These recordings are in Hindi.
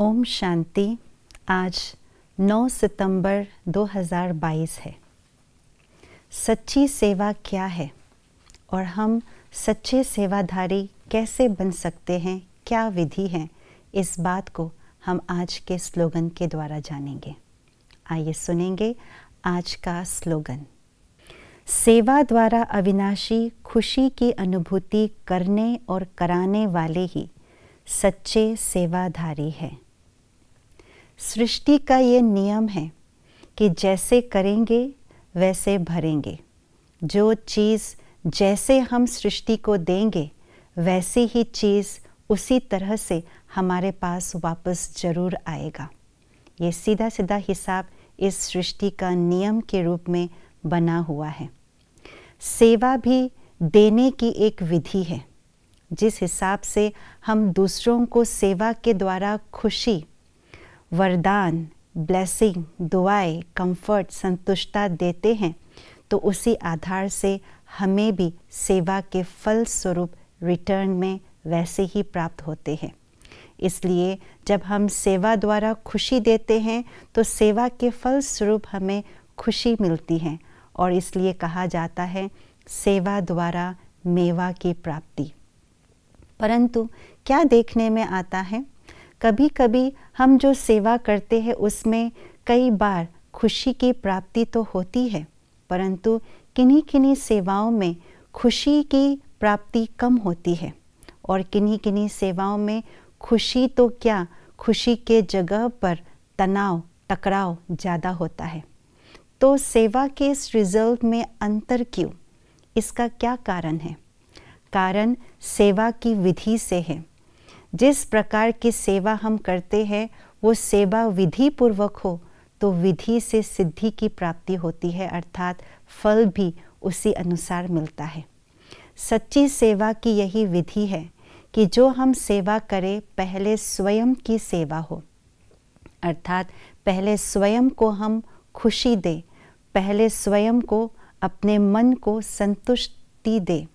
ओम शांति आज 9 सितंबर 2022 है सच्ची सेवा क्या है और हम सच्चे सेवाधारी कैसे बन सकते हैं क्या विधि है इस बात को हम आज के स्लोगन के द्वारा जानेंगे आइए सुनेंगे आज का स्लोगन सेवा द्वारा अविनाशी खुशी की अनुभूति करने और कराने वाले ही सच्चे सेवाधारी हैं सृष्टि का ये नियम है कि जैसे करेंगे वैसे भरेंगे जो चीज़ जैसे हम सृष्टि को देंगे वैसी ही चीज़ उसी तरह से हमारे पास वापस जरूर आएगा ये सीधा सीधा हिसाब इस सृष्टि का नियम के रूप में बना हुआ है सेवा भी देने की एक विधि है जिस हिसाब से हम दूसरों को सेवा के द्वारा खुशी वरदान ब्लेसिंग दुआएं कंफर्ट संतुष्टता देते हैं तो उसी आधार से हमें भी सेवा के फल स्वरूप रिटर्न में वैसे ही प्राप्त होते हैं इसलिए जब हम सेवा द्वारा खुशी देते हैं तो सेवा के फल स्वरूप हमें खुशी मिलती है और इसलिए कहा जाता है सेवा द्वारा मेवा की प्राप्ति परंतु क्या देखने में आता है कभी कभी हम जो सेवा करते हैं उसमें कई बार खुशी की प्राप्ति तो होती है परंतु किन्हीं किन्हीं सेवाओं में खुशी की प्राप्ति कम होती है और किन्हीं किन्हीं सेवाओं में खुशी तो क्या खुशी के जगह पर तनाव टकराव ज़्यादा होता है तो सेवा के इस रिजल्ट में अंतर क्यों इसका क्या कारण है कारण सेवा की विधि से है जिस प्रकार की सेवा हम करते हैं वो सेवा विधि पूर्वक हो तो विधि से सिद्धि की प्राप्ति होती है अर्थात फल भी उसी अनुसार मिलता है सच्ची सेवा की यही विधि है कि जो हम सेवा करें पहले स्वयं की सेवा हो अर्थात पहले स्वयं को हम खुशी दे पहले स्वयं को अपने मन को संतुष्टि दे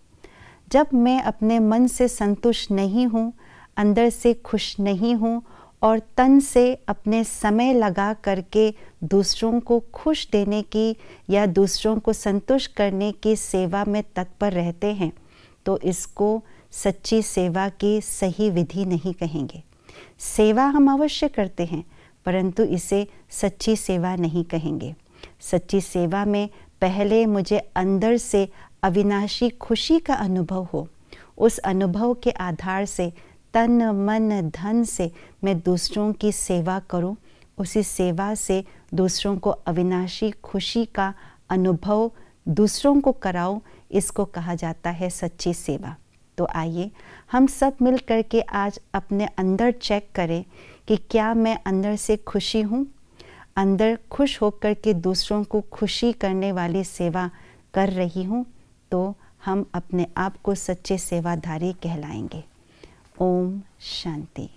जब मैं अपने मन से संतुष्ट नहीं हूँ अंदर से खुश नहीं हूँ और तन से अपने समय लगा करके दूसरों को खुश देने की या दूसरों को संतुष्ट करने की सेवा में तत्पर रहते हैं तो इसको सच्ची सेवा की सही विधि नहीं कहेंगे सेवा हम अवश्य करते हैं परंतु इसे सच्ची सेवा नहीं कहेंगे सच्ची सेवा में पहले मुझे अंदर से अविनाशी खुशी का अनुभव हो उस अनुभव के आधार से तन मन धन से मैं दूसरों की सेवा करूं, उसी सेवा से दूसरों को अविनाशी खुशी का अनुभव दूसरों को कराओ इसको कहा जाता है सच्ची सेवा तो आइए हम सब मिल कर के आज अपने अंदर चेक करें कि क्या मैं अंदर से खुशी हूँ अंदर खुश होकर के दूसरों को खुशी करने वाली सेवा कर रही हूँ तो हम अपने आप को सच्चे सेवाधारी कहलाएंगे Om Shanti.